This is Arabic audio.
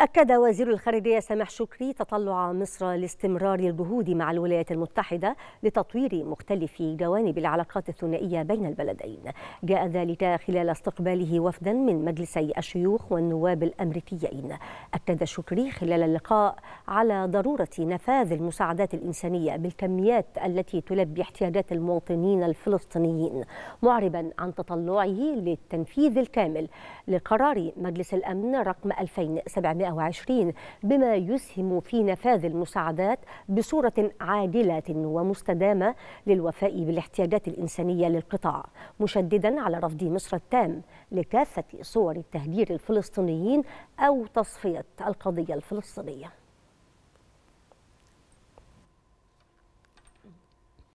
أكد وزير الخارجية سامح شكري تطلع مصر لاستمرار الجهود مع الولايات المتحدة لتطوير مختلف جوانب العلاقات الثنائية بين البلدين جاء ذلك خلال استقباله وفدا من مجلسي الشيوخ والنواب الأمريكيين أكد شكري خلال اللقاء على ضرورة نفاذ المساعدات الإنسانية بالكميات التي تلبي احتياجات المواطنين الفلسطينيين معربا عن تطلعه للتنفيذ الكامل لقرار مجلس الأمن رقم 2700 2020 بما يسهم في نفاذ المساعدات بصورة عادلة ومستدامة للوفاء بالاحتياجات الإنسانية للقطاع مشددا على رفض مصر التام لكافة صور التهجير الفلسطينيين أو تصفية القضية الفلسطينية